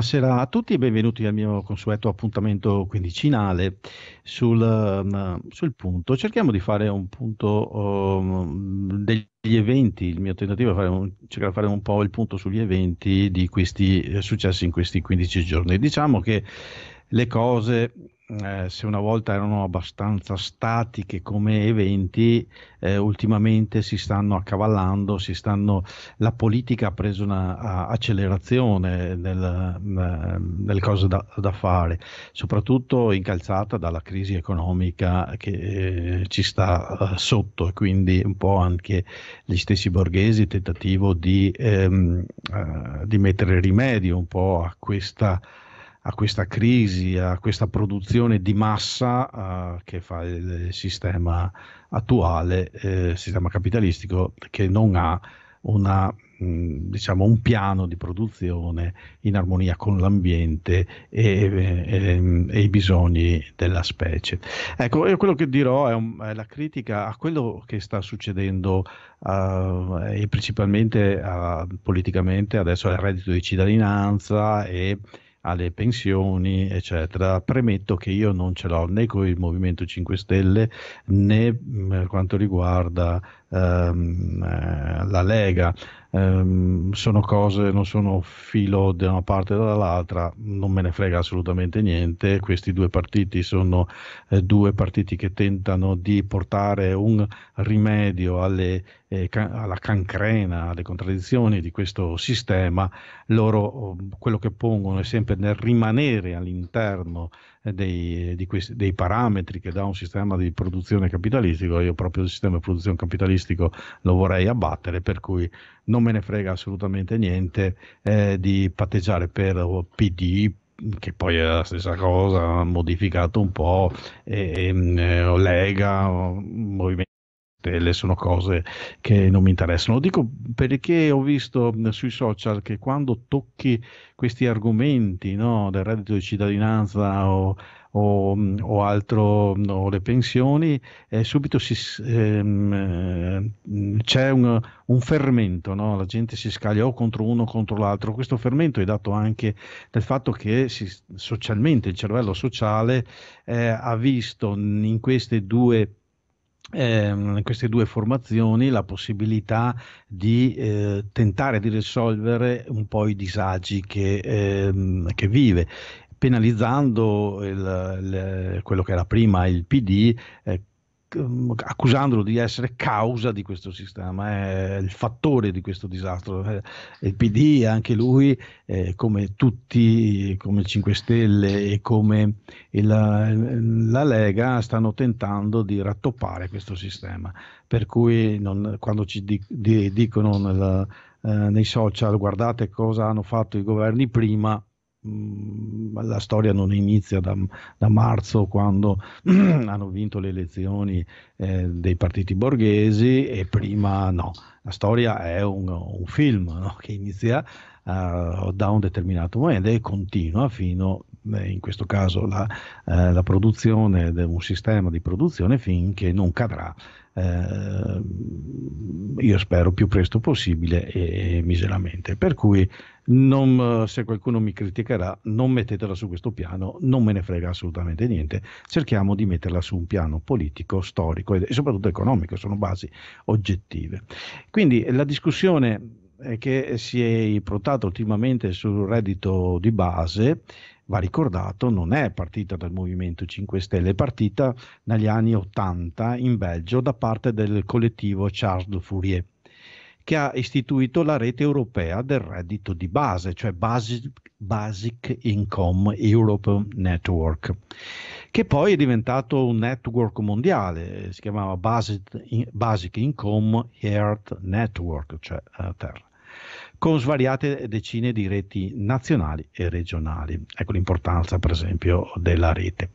Buonasera a tutti e benvenuti al mio consueto appuntamento quindicinale sul, um, sul punto. Cerchiamo di fare un punto um, degli eventi, il mio tentativo è fare un, cercare di fare un po' il punto sugli eventi di questi eh, successi in questi 15 giorni. Diciamo che le cose eh, se una volta erano abbastanza statiche come eventi, eh, ultimamente si stanno accavallando, si stanno, la politica ha preso un'accelerazione nel, eh, nel cose da, da, fare, soprattutto incalzata dalla crisi economica che eh, ci sta eh, sotto e quindi un po' anche gli stessi borghesi tentativo di, ehm, di mettere rimedio un po' a questa a questa crisi, a questa produzione di massa uh, che fa il, sistema attuale, eh, sistema capitalistico, che non ha una, mh, mm, diciamo, un piano di produzione in armonia con l'ambiente e, e, ehm, e i bisogni della specie. Ecco, quello che dirò è, un, è, la critica a quello che sta succedendo uh, e principalmente uh, politicamente adesso al reddito di cittadinanza e alle pensioni, eccetera. Premetto che io non ce l'ho né con il Movimento 5 Stelle né mm, per quanto riguarda ehm, eh, la Lega. Ehm, sono cose, non sono filo da una parte o dall'altra, non me ne frega assolutamente niente, questi due partiti sono eh, due partiti che tentano di portare un rimedio alle, eh, can- alla cancrena, alle contraddizioni di questo sistema, loro oh, quello che pongono è sempre nel rimanere all'interno dei, questi, dei, parametri che dà un sistema di produzione capitalistico, io proprio il sistema di produzione capitalistico lo vorrei abbattere, per cui non me ne frega assolutamente niente eh, di patteggiare per PD, che poi è la stessa cosa, modificato un po', e, e, mm, eh, Lega, Movimento le sono cose che non mi interessano. Lo dico perché ho visto eh, sui social che quando tocchi questi argomenti no, del reddito di cittadinanza o, o, mm, o altro, no, mm, le pensioni, eh, subito si, ehm, eh, c'è un, un fermento, no? la gente si scaglia o contro uno o contro l'altro. Questo fermento è dato anche dal fatto che si, socialmente il cervello sociale eh, ha visto in queste due eh, queste due formazioni la possibilità di eh, tentare di risolvere un po' i disagi che, ehm, che vive penalizzando il, il, quello che era prima il PD eh, Ehm, accusandolo di essere causa di questo sistema, è il fattore di questo disastro. Eh, il PD, anche lui, eh, come tutti, come 5 Stelle e come il, la Lega, stanno tentando di rattoppare questo sistema. Per cui non, quando ci di, di, dicono nel, eh, nei social guardate cosa hanno fatto i governi prima, Mm, la storia non inizia da, da marzo quando hanno vinto le elezioni eh, dei partiti borghesi e prima no, la storia è un, un film no? che inizia uh, da un determinato momento e continua fino eh, in questo caso la, eh, la produzione di un sistema di produzione finché non cadrà eh, io spero più presto possibile e, e miseramente. Per cui non, se qualcuno mi criticherà, non mettetela su questo piano, non me ne frega assolutamente niente. Cerchiamo di metterla su un piano politico, storico e, e soprattutto economico, sono basi oggettive. Quindi la discussione eh, che si è protato ultimamente sul reddito di base, va ricordato, non è partita dal Movimento 5 Stelle, è partita negli anni 80 in Belgio da parte del collettivo Charles Fourier che ha istituito la rete europea del reddito di base, cioè Basic, Basic, Income Europe Network, che poi è diventato un network mondiale, si chiamava Basic, Basic Income Heart Network, cioè eh, Terra con svariate decine di reti nazionali e regionali. Ecco l'importanza per esempio della rete.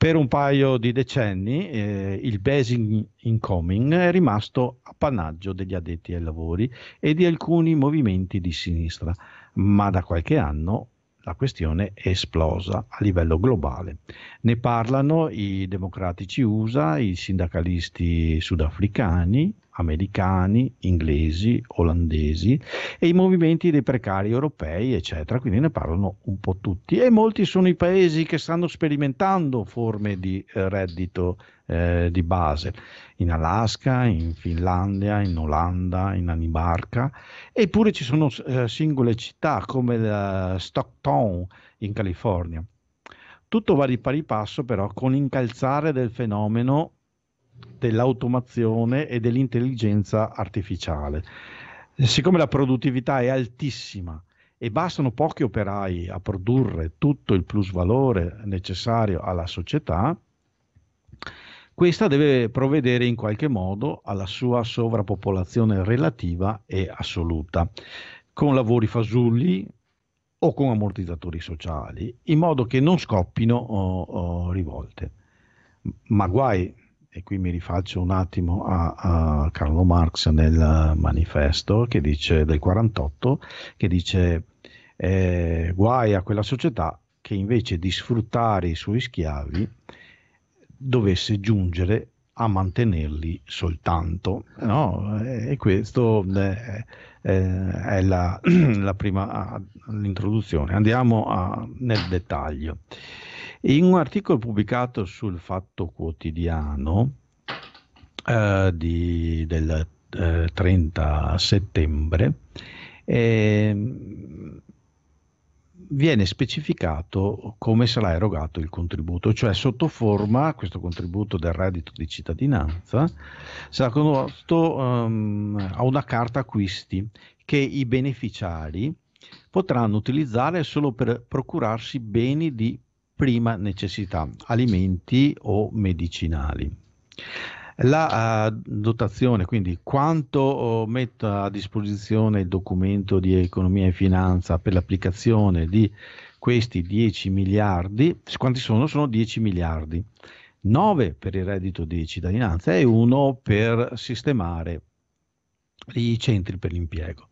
Per un paio di decenni eh, il Basing Incoming è rimasto appannaggio degli addetti ai lavori e di alcuni movimenti di sinistra, ma da qualche anno la questione è esplosa a livello globale. Ne parlano i democratici USA, i sindacalisti sudafricani, americani, inglesi, olandesi e i movimenti dei precari europei, eccetera. Quindi ne parlano un po' tutti e molti sono i paesi che stanno sperimentando forme di eh, reddito eh, di base in Alaska, in Finlandia, in Olanda, in Anibarca, eppure ci sono eh, singole città come la eh, Stockton in California. Tutto va di pari passo però con l'incalzare del fenomeno dell'automazione e dell'intelligenza artificiale. Eh, siccome la produttività è altissima e bastano pochi operai a produrre tutto il plus valore necessario alla società, questa deve provvedere in qualche modo alla sua sovrappopolazione relativa e assoluta, con lavori fasulli o con ammortizzatori sociali, in modo che non scoppino oh, oh, rivolte. Ma guai e qui mi rifaccio un attimo a, a Carlo Marx nel manifesto dice, del 48 che dice eh, guai a quella società che invece di sfruttare i suoi schiavi dovesse giungere a mantenerli soltanto. No? Eh, e questo è, eh, eh, è la, la prima ah, l'introduzione. Andiamo a, nel dettaglio. In un articolo pubblicato sul Fatto Quotidiano eh, di, del eh, 30 settembre eh, viene specificato come sarà erogato il contributo, cioè sotto forma questo contributo del reddito di cittadinanza sarà condotto um, ehm, a una carta acquisti che i beneficiari potranno utilizzare solo per procurarsi beni di prima necessità, alimenti o medicinali. La uh, dotazione, quindi quanto uh, oh, metta a disposizione il documento di economia e finanza per l'applicazione di questi 10 miliardi, quanti sono? Sono 10 miliardi, 9 per il reddito di cittadinanza e 1 per sistemare i centri per l'impiego.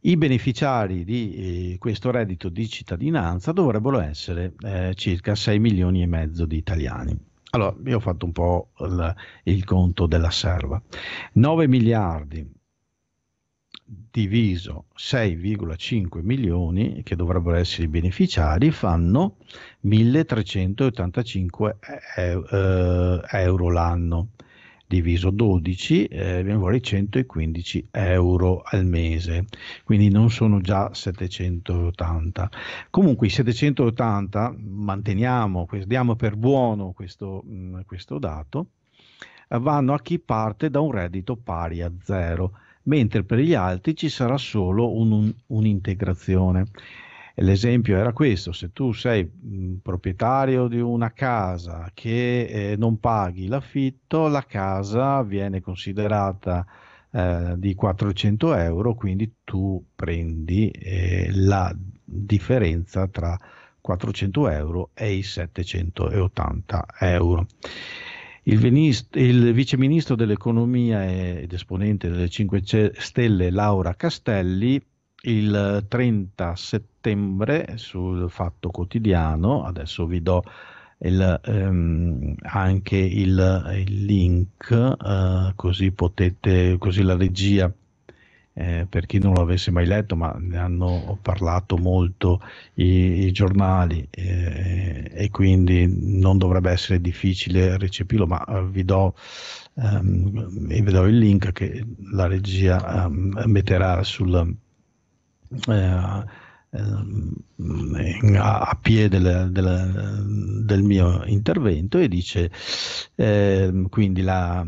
I beneficiari di eh, questo reddito di cittadinanza dovrebbero essere eh, circa 6 milioni e mezzo di italiani. Allora, io ho fatto un po' il, il conto della serva. 9 miliardi diviso 6,5 milioni che dovrebbero essere i beneficiari fanno 1385 eh, eh, eh, euro l'anno diviso 12 eh, viene fuori 115 euro al mese quindi non sono già 780 comunque i 780 manteniamo diamo per buono questo, mm, questo dato vanno a chi parte da un reddito pari a zero mentre per gli altri ci sarà solo un, un, un'integrazione l'esempio era questo, se tu sei mh, proprietario di una casa che eh, non paghi l'affitto, la casa viene considerata eh, di 400 euro, quindi tu prendi eh, la differenza tra 400 euro e i 780 euro. Il, venist- il viceministro dell'economia ed esponente delle 5 Stelle Laura Castelli il 30 settembre sul Fatto Quotidiano, adesso vi do il, ehm, anche il, il link eh, così potete, così la regia eh, per chi non l'avesse mai letto, ma ne hanno parlato molto i, i giornali eh, e quindi non dovrebbe essere difficile recepirlo, ma eh, vi do, ehm, vi do il link che la regia ehm, metterà sul, eh, ehm, a piè del, del, del, mio intervento e dice eh, quindi la,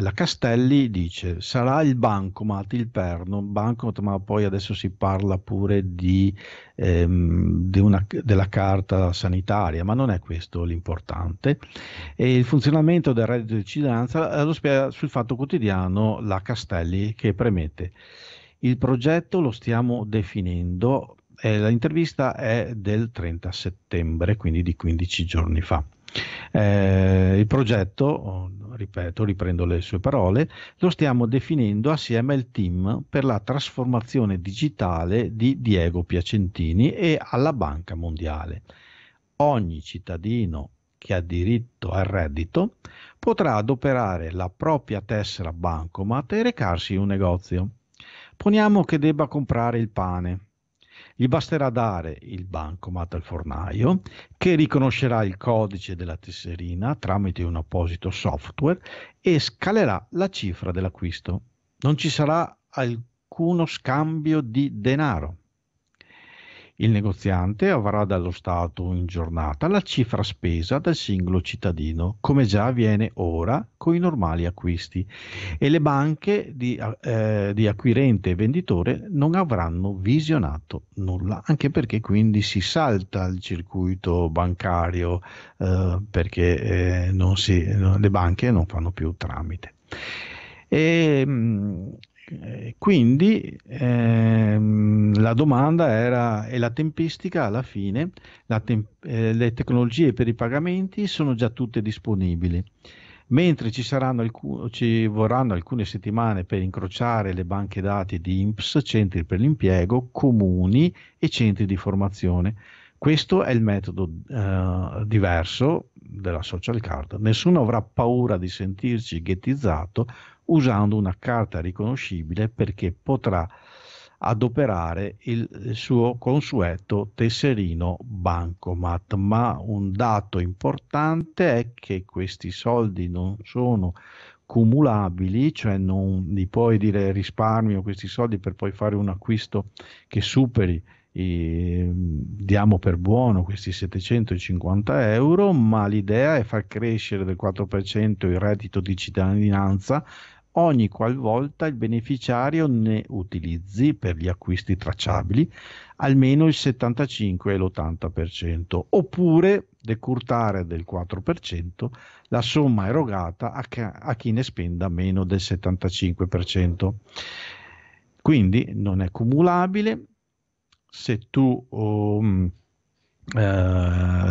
la, Castelli dice sarà il bancomat il perno bancomat ma poi adesso si parla pure di, ehm, di una, della carta sanitaria ma non è questo l'importante e il funzionamento del reddito di cittadinanza eh, lo spiega sul fatto quotidiano la Castelli che premette il progetto lo stiamo definendo, eh, l'intervista è del 30 settembre, quindi di 15 giorni fa. Eh, il progetto, ripeto, riprendo le sue parole, lo stiamo definendo assieme al team per la trasformazione digitale di Diego Piacentini e alla Banca Mondiale. Ogni cittadino che ha diritto al reddito potrà adoperare la propria tessera bancomat e recarsi in un negozio. Poniamo che debba comprare il pane. Gli basterà dare il bancomat al fornaio, che riconoscerà il codice della tesserina tramite un apposito software e scalerà la cifra dell'acquisto. Non ci sarà alcuno scambio di denaro. Il negoziante avrà dallo Stato in giornata la cifra spesa dal singolo cittadino, come già avviene ora con i normali acquisti, e le banche di, eh, di acquirente e venditore non avranno visionato nulla, anche perché quindi si salta il circuito bancario eh, perché eh, si, le banche non fanno più tramite. E, mm, eh, quindi ehm, la domanda era e la tempistica alla fine, tem- eh, le tecnologie per i pagamenti sono già tutte disponibili, mentre ci, alcu- ci, vorranno alcune settimane per incrociare le banche dati di INPS, centri per l'impiego, comuni e centri di formazione. Questo è il metodo eh, diverso della social card. Nessuno avrà paura di sentirci ghettizzato usando una carta riconoscibile perché potrà adoperare il suo consueto tesserino bancomat ma un dato importante è che questi soldi non sono cumulabili cioè non li puoi dire risparmio questi soldi per poi fare un acquisto che superi i, ehm, diamo per buono questi 750 euro ma l'idea è far crescere del 4% il reddito di cittadinanza ogni qualvolta il beneficiario ne utilizzi per gli acquisti tracciabili almeno il 75 e l'80%, oppure decurtare del 4% la somma erogata a, ca- a chi ne spenda meno del 75%. Quindi non è cumulabile se tu um, eh,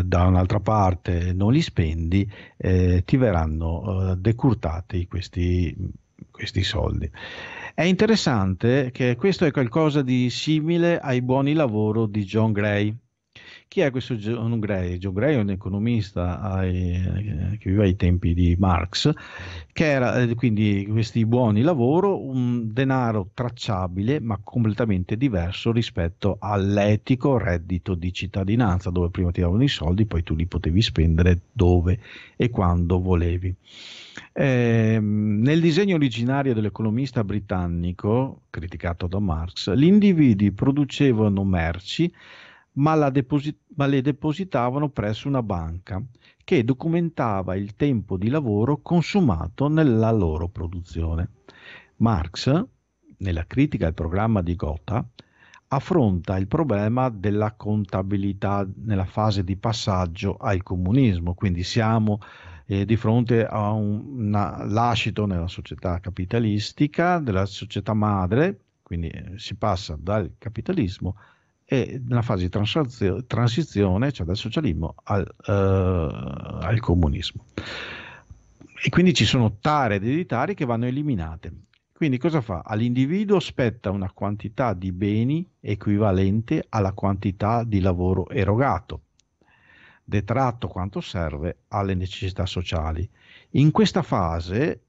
da un'altra parte non li spendi, eh, ti verranno eh, decurtati questi questi soldi. È interessante che questo è qualcosa di simile ai buoni lavoro di John Gray, chi è questo John Gray? John Gray è un economista ai, eh, che viveva ai tempi di Marx, che era eh, quindi questi buoni lavoro, un denaro tracciabile ma completamente diverso rispetto all'etico reddito di cittadinanza, dove prima ti davano i soldi, poi tu li potevi spendere dove e quando volevi. Eh, nel disegno originario dell'economista britannico, criticato da Marx, gli individui producevano merci ma, deposit- ma le depositavano presso una banca che documentava il tempo di lavoro consumato nella loro produzione. Marx, nella critica al programma di Gotha, affronta il problema della contabilità nella fase di passaggio al comunismo, quindi siamo eh, di fronte a un lascito nella società capitalistica, della società madre, quindi eh, si passa dal capitalismo e nella fase di transazio- transizione, cioè dal socialismo al, eh, al comunismo. E quindi ci sono tare ereditarie che vanno eliminate. Quindi cosa fa? All'individuo spetta una quantità di beni equivalente alla quantità di lavoro erogato, detratto quanto serve alle necessità sociali. In questa fase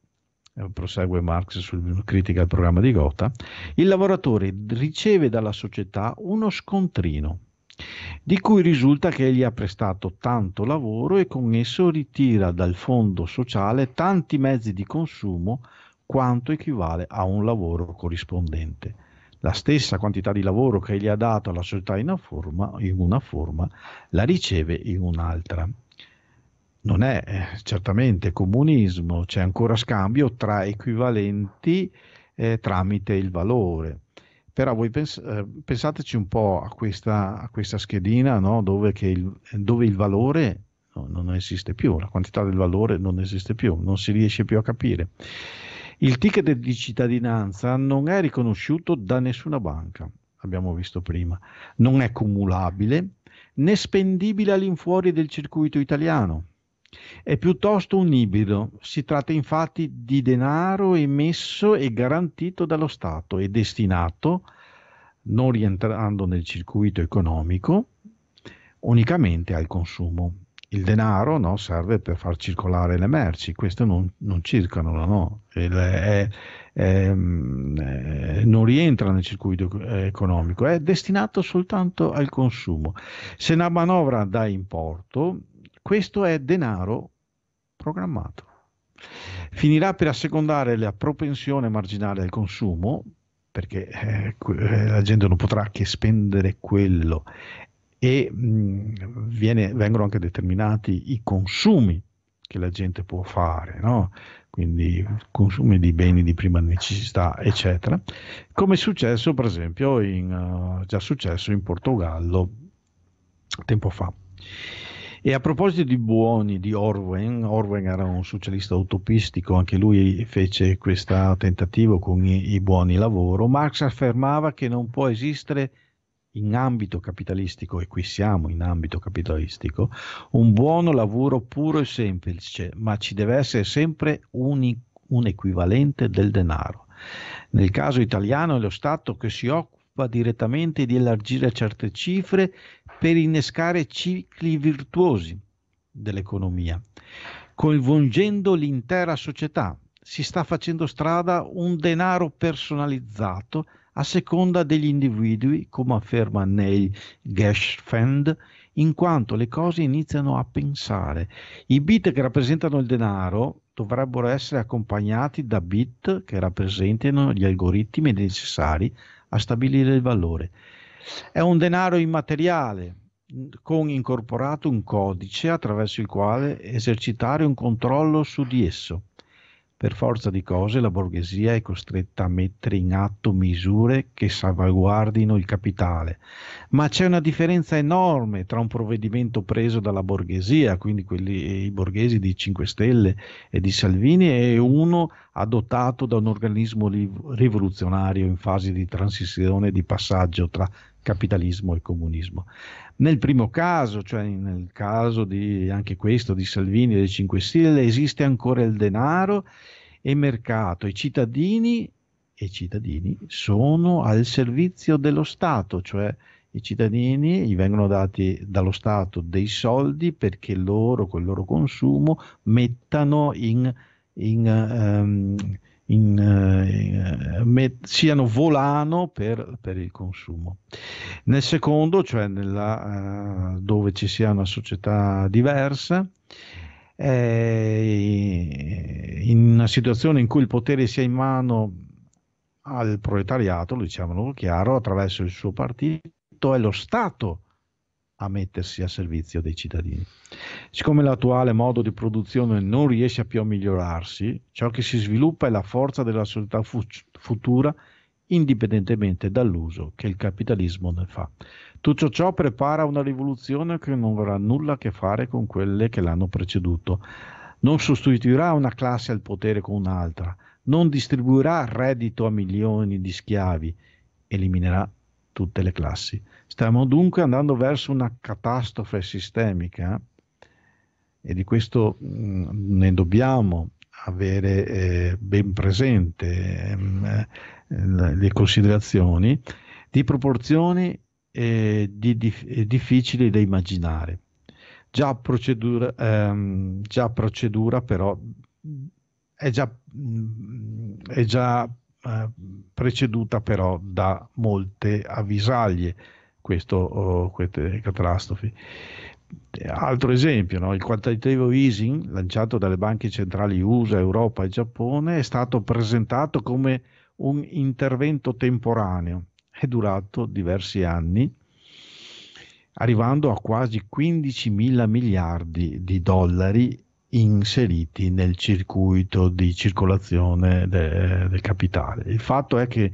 eh, prosegue Marx sul critica al programma di Gotha, il lavoratore riceve dalla società uno scontrino di cui risulta che egli ha prestato tanto lavoro e con esso ritira dal fondo sociale tanti mezzi di consumo quanto equivale a un lavoro corrispondente. La stessa quantità di lavoro che egli ha dato alla società in una forma, in una forma la riceve in un'altra non è eh, certamente comunismo, c'è ancora scambio tra equivalenti eh, tramite il valore. Però voi pens- eh, pensateci un po' a questa, a questa schedina no? dove, il, dove, il, valore no, non esiste più, la quantità del valore non esiste più, non si riesce più a capire. Il ticket di cittadinanza non è riconosciuto da nessuna banca, abbiamo visto prima, non è cumulabile né spendibile all'infuori del circuito italiano. È piuttosto un ibrido, si tratta infatti di denaro emesso e garantito dallo Stato e destinato, non rientrando nel circuito economico, unicamente al consumo. Il denaro no, serve per far circolare le merci, queste non, non circolano, no? Eh, è, è, mm, eh, non rientra nel circuito eh, economico, è destinato soltanto al consumo. Se una manovra dà importo questo è denaro programmato. Finirà per assecondare la propensione marginale al consumo, perché eh, la gente non potrà che spendere quello e mh, mm, viene, vengono anche determinati i consumi che la gente può fare, no? quindi consumi di beni di prima necessità, eccetera, come è successo per esempio, in, uh, già successo in Portogallo tempo fa. E a proposito di Buoni, di Orwen, Orwen era un socialista utopistico, anche lui fece questo tentativo con i, i buoni lavoro, Marx affermava che non può esistere in ambito capitalistico, e qui siamo in ambito capitalistico, un buono lavoro puro e semplice, ma ci deve essere sempre un, un equivalente del denaro. Nel caso italiano è lo Stato che si occupa direttamente di elargire certe cifre per innescare cicli virtuosi dell'economia, coinvolgendo l'intera società. Si sta facendo strada un denaro personalizzato a seconda degli individui, come afferma Neil Gashfend, in quanto le cose iniziano a pensare. I bit che rappresentano il denaro dovrebbero essere accompagnati da bit che rappresentano gli algoritmi necessari a stabilire il valore. È un denaro immateriale con incorporato un codice attraverso il quale esercitare un controllo su di esso. Per forza di cose la borghesia è costretta a mettere in atto misure che salvaguardino il capitale, ma c'è una differenza enorme tra un provvedimento preso dalla borghesia, quindi quelli, i borghesi di 5 Stelle e di Salvini, e uno adottato da un organismo rivoluzionario in fase di transizione, di passaggio tra capitalismo e comunismo. Nel primo caso, cioè nel caso di anche questo di Salvini e dei 5 Stelle, esiste ancora il denaro e mercato, i cittadini e cittadini sono al servizio dello Stato, cioè i cittadini gli vengono dati dallo Stato dei soldi perché loro col loro consumo mettano in, in um, in, eh, me, siano volano per, per, il consumo. Nel secondo, cioè nella, eh, dove ci sia una società diversa, eh, in una situazione in cui il potere sia in mano al proletariato, lo diciamo chiaro, attraverso il suo partito, è lo Stato a mettersi a servizio dei cittadini. Siccome l'attuale modo di produzione non riesce più a migliorarsi, ciò che si sviluppa è la forza della società fu- futura indipendentemente dall'uso che il capitalismo ne fa. Tutto ciò prepara una rivoluzione che non avrà nulla a che fare con quelle che l'hanno preceduto. Non sostituirà una classe al potere con un'altra, non distribuirà reddito a milioni di schiavi, eliminerà tutte le classi. Stiamo dunque andando verso una catastrofe sistemica e di questo mh, mm, ne dobbiamo avere eh, ben presente mh, ehm, eh, le considerazioni di proporzioni eh, di, di, eh, difficili da immaginare. Già procedura, ehm, già procedura però mm, è già, mm, è già eh, preceduta però da molte avvisaglie, questo, oh, queste catastrofi. Altro esempio, no? il quantitative easing lanciato dalle banche centrali USA, Europa e Giappone è stato presentato come un intervento temporaneo, è durato diversi anni, arrivando a quasi 15 mila miliardi di dollari inseriti nel circuito di circolazione de, del capitale. Il fatto è che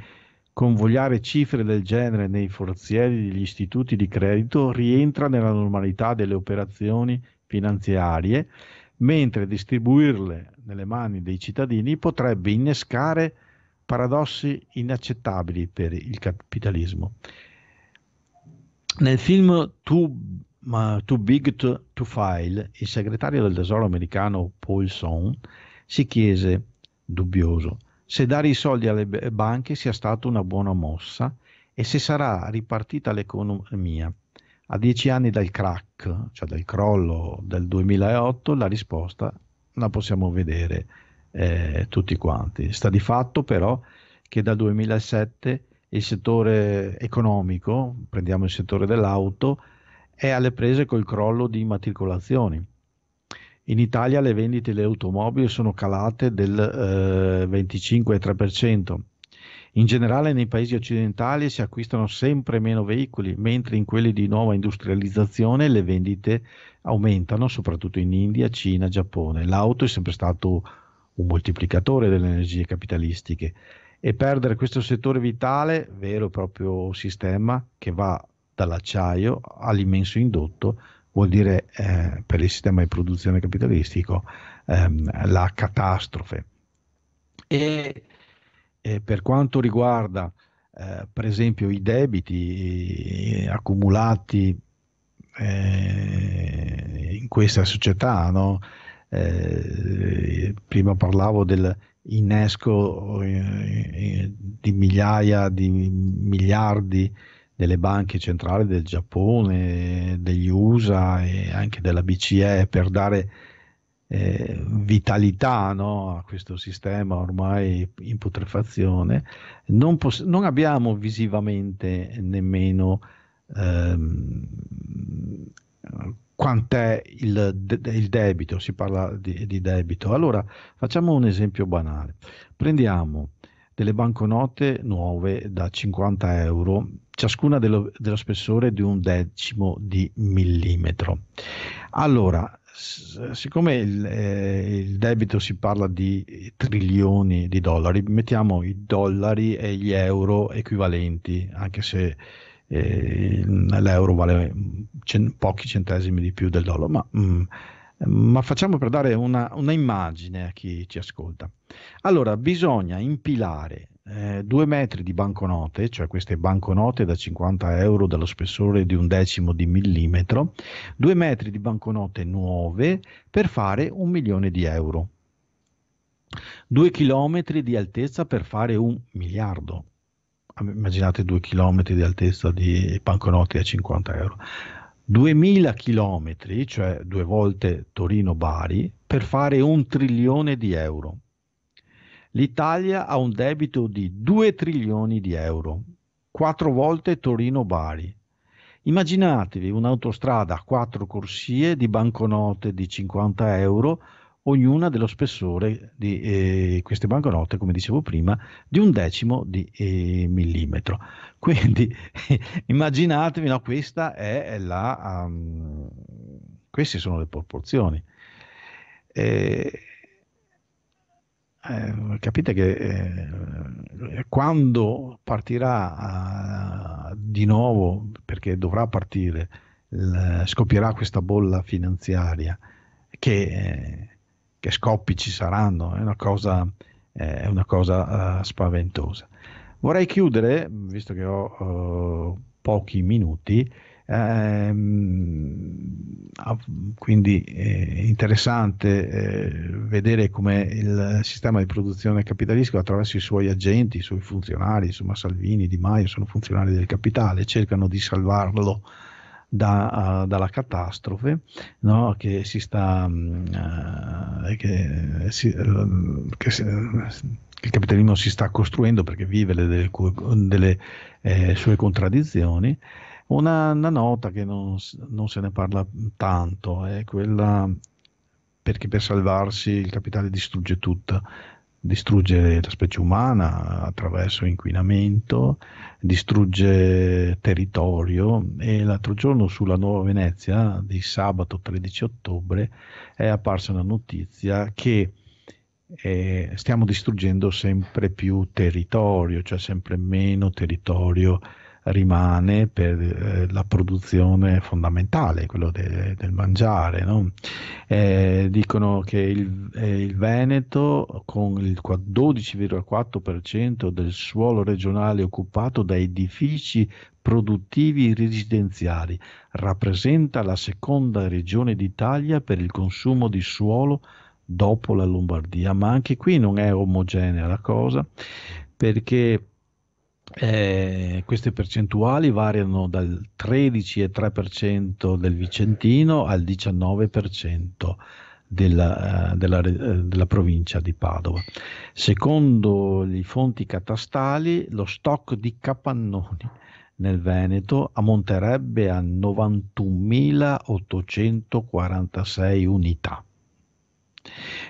convogliare cifre del genere nei forzieri degli istituti di credito rientra nella normalità delle operazioni finanziarie, mentre distribuirle nelle mani dei cittadini potrebbe innescare paradossi inaccettabili per il capitalismo. Nel film Two ma Too Big to, to File, il segretario del tesoro americano Paul Son si chiese, dubbioso, se dare i soldi alle banche sia stata una buona mossa e se sarà ripartita l'economia. A dieci anni dal crack, cioè dal crollo del 2008, la risposta la possiamo vedere eh, tutti quanti. Sta di fatto però che dal 2007 il settore economico, prendiamo il settore dell'auto, è alle prese col crollo di immatricolazioni. In Italia le vendite delle automobili sono calate del eh, 25,3%. In generale nei paesi occidentali si acquistano sempre meno veicoli, mentre in quelli di nuova industrializzazione le vendite aumentano, soprattutto in India, Cina, Giappone. L'auto è sempre stato un moltiplicatore delle energie capitalistiche e perdere questo settore vitale, vero e proprio sistema, che va dall'acciaio all'immenso indotto, vuol dire eh, per il sistema di produzione capitalistico ehm, la catastrofe. E, e, per quanto riguarda eh, per esempio i debiti eh, accumulati eh, in questa società, no? Eh, prima parlavo del, innesco eh, di migliaia di miliardi delle banche centrali del Giappone, degli USA e anche della BCE per dare eh, vitalità no, a questo sistema ormai in putrefazione, non, poss- non abbiamo visivamente nemmeno ehm, quant'è il, de- il, debito, si parla di, di debito. Allora facciamo un esempio banale, prendiamo delle banconote nuove da 50 euro, ciascuna dello, dello spessore di un decimo di millimetro. Allora, siccome il, eh, il, debito si parla di trilioni di dollari, mettiamo i dollari e gli euro equivalenti, anche se eh, l'euro vale pochi centesimi di più del dollaro, ma mh, mm, ma facciamo per dare una, una, immagine a chi ci ascolta. Allora, bisogna impilare eh, due metri di banconote, cioè queste banconote da 50 euro dallo spessore di un decimo di millimetro, due metri di banconote nuove per fare un milione di euro, due chilometri di altezza per fare un miliardo immaginate due chilometri di altezza di banconote a 50 euro. 2000 chilometri, cioè due volte Torino-Bari, per fare un trilione di euro. L'Italia ha un debito di 2 trilioni di euro, quattro volte Torino-Bari. Immaginatevi un'autostrada a quattro corsie di banconote di 50 euro ognuna dello spessore di eh, queste banconote, come dicevo prima, di un decimo di eh, millimetro. Quindi eh, immaginatevi, no, questa è la, um, queste sono le proporzioni. Eh, eh capite che eh, quando partirà di nuovo, perché dovrà partire, scoppierà questa bolla finanziaria che che scoppi ci saranno, è una cosa, eh, è una cosa uh, spaventosa. Vorrei chiudere, visto che ho uh, pochi minuti, ehm, quindi è interessante eh, vedere come il sistema di produzione capitalistico attraverso i suoi agenti, i suoi funzionari, insomma Salvini, Di Maio sono funzionari del capitale, cercano di salvarlo da, uh, dalla catastrofe no? che si sta uh, che, si, uh, che si, il capitalismo si sta costruendo perché vive le, delle, delle eh, sue contraddizioni. Una, una nota che non, non, se ne parla tanto è quella perché per salvarsi il capitale distrugge tutto, distrugge la specie umana attraverso inquinamento, distrugge territorio e l'altro giorno sulla Nuova Venezia di sabato 13 ottobre è apparsa una notizia che eh, stiamo distruggendo sempre più territorio, cioè sempre meno territorio rimane per eh, la produzione fondamentale, quello de, del mangiare. No? Eh, dicono che il, eh, il Veneto, con il 12,4% del suolo regionale occupato da edifici produttivi residenziali, rappresenta la seconda regione d'Italia per il consumo di suolo dopo la Lombardia, ma anche qui non è omogenea la cosa perché eh, queste percentuali variano dal 13,3% del Vicentino al 19% della, eh, della, eh, della, provincia di Padova. Secondo le fonti catastali, lo stock di capannoni nel Veneto ammonterebbe a 91.846 unità.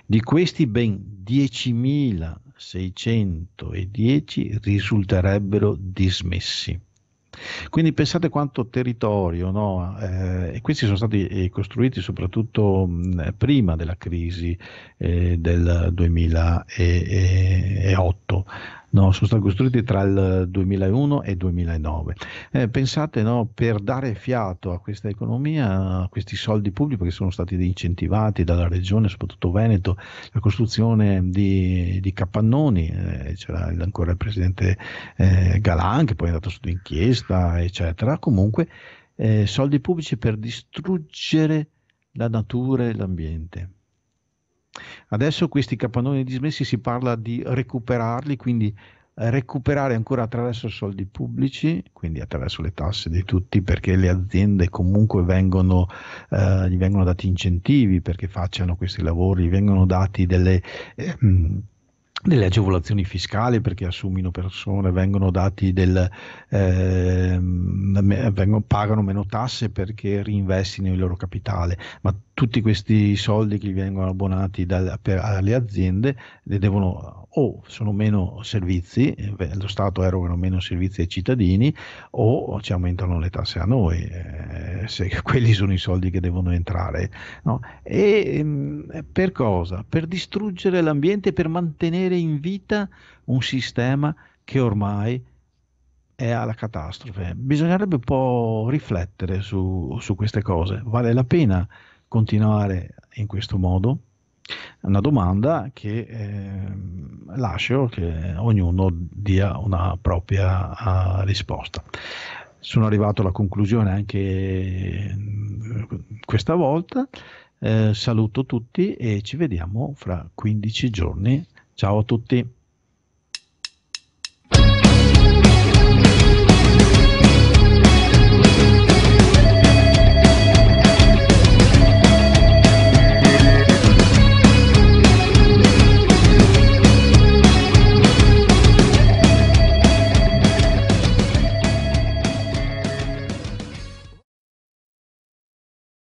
Di questi ben 10.000 610 risulterebbero dismessi. Quindi pensate quanto territorio, no? eh, questi sono stati eh, costruiti soprattutto prima della crisi eh, del 2008 no, sono stati costruiti tra il 2001 e il 2009. Eh, pensate, no, per dare fiato a questa economia, a questi soldi pubblici perché sono stati incentivati dalla regione, soprattutto Veneto, la costruzione di, di capannoni, eh, c'era ancora il presidente eh, Galan che poi è andato sotto inchiesta, eccetera, comunque eh, soldi pubblici per distruggere la natura e l'ambiente. Adesso questi capannoni dismessi si parla di recuperarli, quindi eh, recuperare ancora attraverso soldi pubblici, quindi attraverso le tasse di tutti, perché le aziende comunque vengono, eh, gli vengono dati incentivi perché facciano questi lavori, gli vengono dati delle... Eh, delle agevolazioni fiscali perché assumino persone, vengono dati del, eh, vengono, pagano meno tasse perché reinvestino il loro capitale, ma tutti questi soldi che gli vengono abbonati dal, per, alle aziende devono o sono meno servizi, eh, lo Stato erogano meno servizi ai cittadini o ci aumentano le tasse a noi, eh, se quelli sono i soldi che devono entrare. No? E mh, mm, per cosa? Per distruggere l'ambiente, per mantenere in vita un sistema che ormai è alla catastrofe. Bisognerebbe un po' riflettere su, su queste cose. Vale la pena continuare in questo modo? È una domanda che eh, lascio che ognuno dia una propria uh, risposta. Sono arrivato alla conclusione anche mm, questa volta. Eh, saluto tutti e ci vediamo fra 15 giorni. Ciao a tutti.